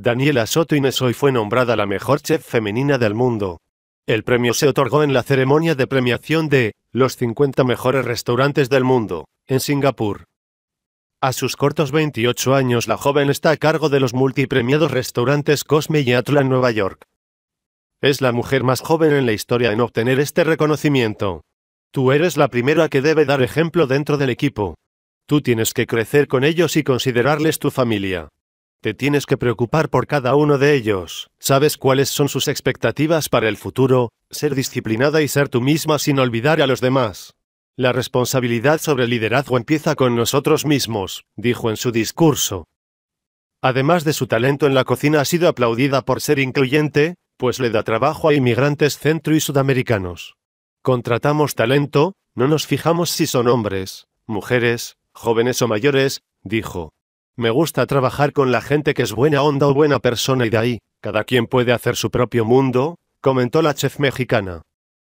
Daniela Soto hoy fue nombrada la mejor chef femenina del mundo. El premio se otorgó en la ceremonia de premiación de los 50 mejores restaurantes del mundo, en Singapur. A sus cortos 28 años la joven está a cargo de los multipremiados restaurantes Cosme y Atla en Nueva York. Es la mujer más joven en la historia en obtener este reconocimiento. Tú eres la primera que debe dar ejemplo dentro del equipo. Tú tienes que crecer con ellos y considerarles tu familia. Te tienes que preocupar por cada uno de ellos. Sabes cuáles son sus expectativas para el futuro, ser disciplinada y ser tú misma sin olvidar a los demás. La responsabilidad sobre el liderazgo empieza con nosotros mismos, dijo en su discurso. Además de su talento en la cocina ha sido aplaudida por ser incluyente, pues le da trabajo a inmigrantes centro y sudamericanos. Contratamos talento, no nos fijamos si son hombres, mujeres, jóvenes o mayores, dijo. Me gusta trabajar con la gente que es buena onda o buena persona y de ahí, cada quien puede hacer su propio mundo, comentó la chef mexicana.